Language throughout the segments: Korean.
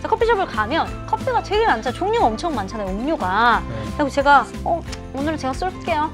자, 그러니까 커피숍을 가면 커피가 되게 많잖아요. 종류가 엄청 많잖아요. 음료가. 네. 그리고 제가 어, 오늘은 제가 쏠게요.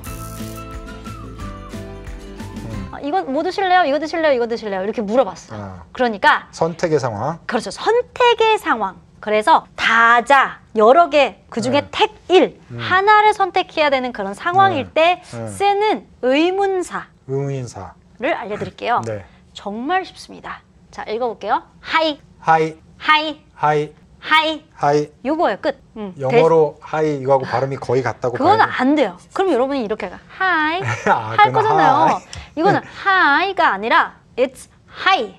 음. 아, 이거 뭐 드실래요? 이거 드실래요? 이거 드실래요? 이렇게 물어봤어요. 아. 그러니까 선택의 상황. 그렇죠. 선택의 상황. 그래서 다자 여러 개 그중에 네. 택 1, 음. 하나를 선택해야 되는 그런 상황일 네. 때 네. 쓰는 의문사. 의문사를 알려드릴게요. 네. 정말 쉽습니다. 자, 읽어볼게요. 하이. 하이. 하이 하이 하이 하이 요거예요 끝 응. 영어로 하이 이거하고 발음이 거의 같다고 그거는 봐야 돼. 안 돼요 그럼 여러분이 이렇게 하이 아, 할그 거잖아요 이거는 하이가 아니라 it's 하이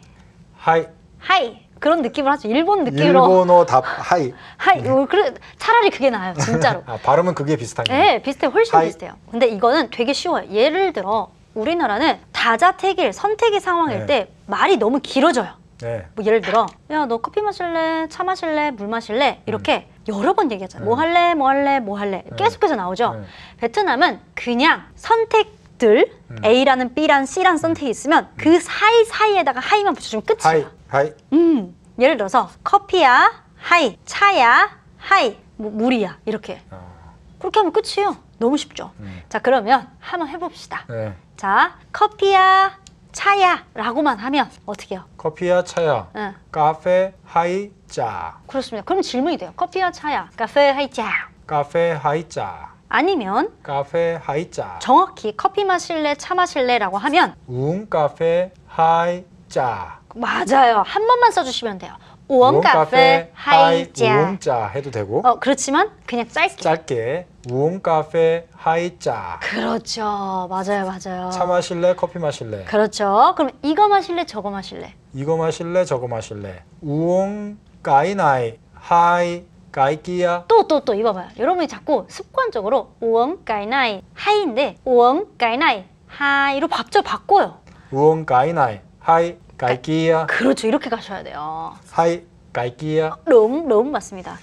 하이 하이 그런 느낌을 하죠 일본 느낌으로 일본어 답 하이 하이 네. 요, 그래, 차라리 그게 나아요 진짜로 아, 발음은 그게 비슷한 네, 거예요 네 비슷해 훨씬 하이. 비슷해요 근데 이거는 되게 쉬워요 예를 들어 우리나라는 다자택일 선택의 상황일 네. 때 말이 너무 길어져요 네. 뭐 예를 들어 야 너 커피 마실래? 차 마실래? 물 마실래? 음. 이렇게 음. 여러 번 얘기하잖아요. 네. 뭐 할래? 뭐 할래? 뭐 할래? 네. 계속해서 나오죠. 네. 베트남은 그냥 선택들 음. A라는 B란 c 는 선택이 있으면 음. 그 사이 사이에다가 하이만 붙여주면 끝이에요. 하이, 하이. 음 예를 들어서 커피야 하이, 차야 하이, 뭐 물이야 이렇게 어. 그렇게 하면 끝이에요. 너무 쉽죠. 음. 자 그러면 한번 해봅시다. 네. 자 커피야 차야라고만 하면 어떻게요? 커피야 차야. 응. 카페 하이 짜. 그렇습니다. 그럼 질문이 돼요. 커피야 차야. 카페 하이 짜. 카페 하이 짜. 아니면 카페 하이 짜. 정확히 커피 마실래 차 마실래라고 하면 웅 카페 하이 짜. 맞아요. 한 번만 써주시면 돼요. 우 카페 하이 짜. 우원 해도 되고. 어 그렇지만 그냥 짧게. 짧게. 웅카페 하이짜. 그렇죠. 맞아요, 맞아요. 차 마실래? 커피 마실래? 그렇죠. 그럼 이거 마실래? 저거 마실래? 이거 마실래? 저거 마실래? 우옹 이나이 하이 까이끼야. 또, 또, 또 이거 봐요. 여러분이 자꾸 습관적으로 우엉 이나이 하이인데 우엉 이나이 하이로 밥저 바꿔요. 우엉 이나이 하이 까이끼야. 그렇죠. 이렇게 가셔야 돼요. 하이 까이끼야. 롱, 롱 맞습니다.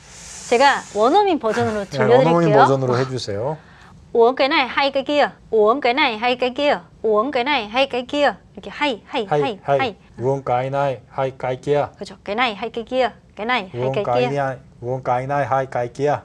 제가 원어민 버전으로 들려드릴게요. 원어민 버전으로 해주세요. uống cái này hay cái kia, uống cái này hay cái kia, uống cái này hay cái kia. 이렇게 hay hay hay hay. uống cái này hay cái kia. 그렇죠. cái này hay cái kia, cái này hay cái kia. uống cái này hay cái kia.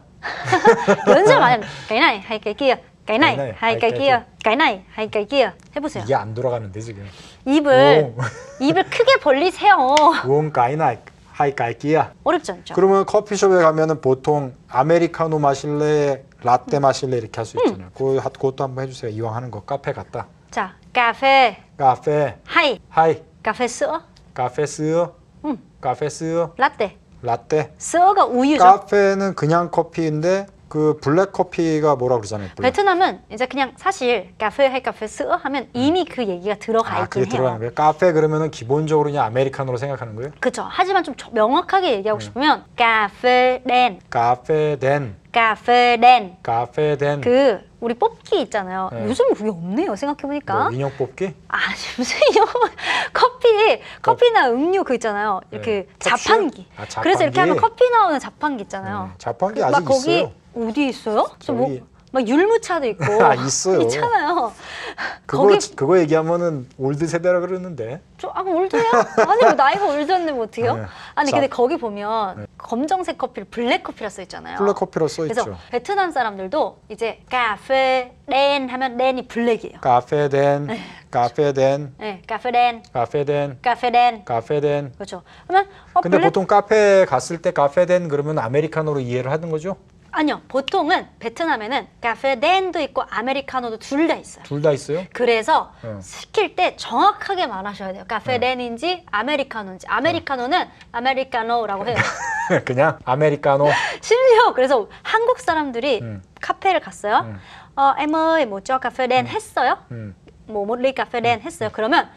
연습 안 cái này hay cái kia. cái này hay cái kia. cái này hay cái kia. 해보세요. 이게 안 돌아가는데 지금. 입을 입을 크게 벌리세요. uống cái này 하이깔기야. 어렵지 않죠? 그러면 커피숍에 가면은 보통 아메리카노 마실래, 라떼 음. 마실래 이렇게 할수 음. 있잖아요. 그, 그것도 한번 해주세요. 이왕 하는 거 카페 갔다. 자, 카페. 카페. 하이. 하이. 카페 쓰어. 카페 쓰어. 음. 카페 쓰어. 라떼. 라떼. 쓰어가 우유죠. 카페는 그냥 커피인데 그 블랙 커피가 뭐라 고 그러잖아요. 블랙. 베트남은 이제 그냥 사실 카페 할 카페 쓰어 하면 음. 이미 그 얘기가 들어가 아, 있긴 그게 들어가는 해요. 거예요. 카페 그러면은 기본적으로 그냥 아메리카노로 생각하는 거예요? 그렇죠. 하지만 좀 명확하게 얘기하고 네. 싶으면 카페 댄, 카페덴, 카페 댄. 카페덴. 그 우리 뽑기 있잖아요. 네. 요즘 그게 없네요. 생각해 보니까. 뭐 인형 뽑기? 아 무슨 이거 커피 커피나 음료 그 있잖아요. 이렇게 네. 그 자판기. 아, 자판기. 그래서 이렇게 하면 커피 나오는 자판기 있잖아요. 음, 자판기 그 아직 막 있어요. 어디 있어요? 저뭐 막 율무차도 있고 아, 있어요. 있잖아요. 그거 거기... 그거 얘기하면은 올드 세대라 그러는데. 저아 올드야? 아니 뭐 나이가 올드인데 뭐 어떻게요? 네. 아니 자. 근데 거기 보면 네. 검정색 커피를 블랙 커피라 써 있잖아요. 블랙 커피로 써 있죠. 그래서 베트남 사람들도 이제 카페 렌 하면 렌이 블랙이에요. 카페 렌, 네. 카페 렌, 네, 카페 렌, 카페 렌, 카페 렌, 카페 렌. 그렇죠. 그러면 어, 근데 블랙... 보통 카페 갔을 때 카페 렌 그러면 아메리카노로 이해를 하는 거죠? 아니요. 보통은 베트남에는 카페덴도 있고 아메리카노도 둘 다 있어요. 둘 다 있어요? 그래서 네. 시킬 때 정확하게 말하셔야 돼요. 카페덴인지 네. 아메리카노인지. 아메리카노는 아메리카노라고 해요. 네. 그냥 아메리카노. 심지어 그래서 한국 사람들이 음. 카페를 갔어요. 음. 어, em ơ 뭐죠? 카페덴 음. 했어요? 음. 뭐 몰리 카페덴 음. 했어요. 그러면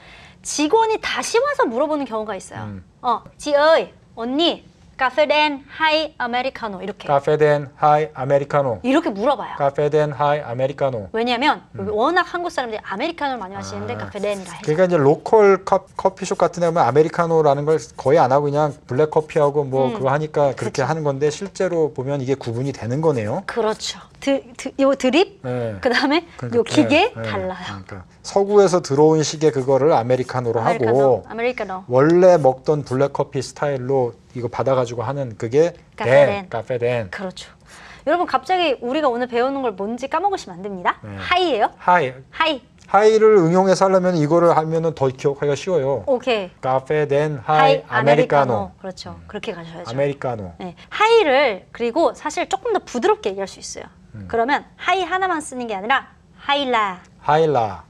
직원이 다시 와서 물어보는 경우가 있어요. 음. 어, 지의 언니 카페덴 하이 아메리카노 이렇게 카페덴 하이 아메리카노 이렇게 물어봐요. 카페덴 하이 아메리카노. 왜냐면 음. 워낙 한국 사람들이 아메리카노를 많이 마시는데 아, 카페덴이라 해서. 그러니까 이제 로컬 커피숍 같은 데 보면 아메리카노라는 걸 거의 안 하고 그냥 블랙 커피하고 뭐 음. 그거 하니까 그렇게 그렇죠. 하는 건데 실제로 보면 이게 구분이 되는 거네요. 그렇죠. 드, 드, 요 드립, 네. 그 다음에 그러니까, 요 기계 네, 네, 달라요. 그러니까 서구에서 들어온 시계 그거를 아메리카노로 아메리카노, 하고 아메리카노. 원래 먹던 블랙커피 스타일로 이거 받아가지고 하는 그게 카페덴. 카페덴. 그렇죠. 여러분 갑자기 우리가 오늘 배우는 걸 뭔지 까먹으시면 안 됩니다. 네. 하이예요. 하이. 하이. 하이를 응용해서 하려면 이거를 하면은 더 기억하기가 쉬워요. 오케이. 카페덴 하이, 하이 아메리카노. 아메리카노. 그렇죠. 그렇게 가셔야죠. 아메리카노. 네. 하이를 그리고 사실 조금 더 부드럽게 얘기할 수 있어요. 음. 그러면 하이 하나만 쓰는 게 아니라 하이라하이라하이라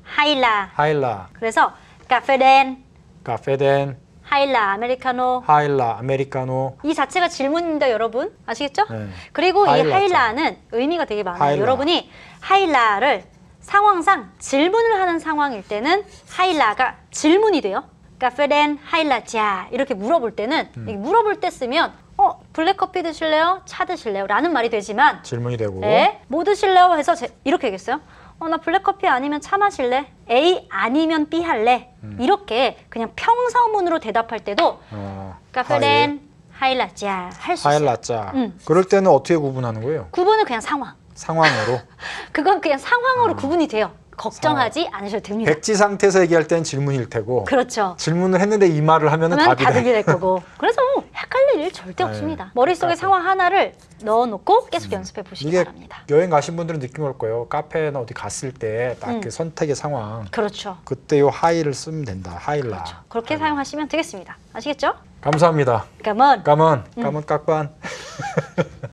하일라. 그래서 카페덴. 카페덴. 하일라 아메리카노. 하일라 아메리카노. 이 자체가 질문인데 여러분 아시겠죠? 네. 그리고 하일라이 하일라는 의미가 되게 많아요. 하일라. 여러분이 하일라를 상황상 질문을 하는 상황일 때는 하일라가 질문이 돼요. 카페덴 하일라자 이렇게 물어볼 때는 음. 물어볼 때 쓰면 블랙커피 드실래요? 차 드실래요? 라는 말이 되지만 질문이 되고 네, 뭐 드실래요? 해서 제, 이렇게 얘기했어요. 어, 나 블랙커피 아니면 차 마실래? A 아니면 B 할래? 음. 이렇게 그냥 평서문으로 대답할 때도 카페렌 어, 하일라짜 할수 있어요. 음. 그럴 때는 어떻게 구분하는 거예요? 구분은 그냥 상황. 상황으로? 그건 그냥 상황으로 음. 구분이 돼요. 걱정하지 상황. 않으셔도 됩니다. 백지 상태에서 얘기할 때는 질문일 테고 그렇죠. 질문을 했는데 이 말을 하면 답이 될 거고 그래서 틀릴 일 절대 네. 없습니다. 머릿속에 그러 네. 상황 하나를 넣어놓고 계속 음. 연습해 보시기 바랍니다. 여행 가신 분들은 느낌 올 거예요. 카페나 어디 갔을 때딱그 음. 선택의 상황. 그렇죠. 그때 요 하이를 쓰면 된다. 하이라. 그렇죠. 그렇게 하이. 사용하시면 되겠습니다. 아시겠죠? 감사합니다. 까먼. 까먼. 까먼 깍반.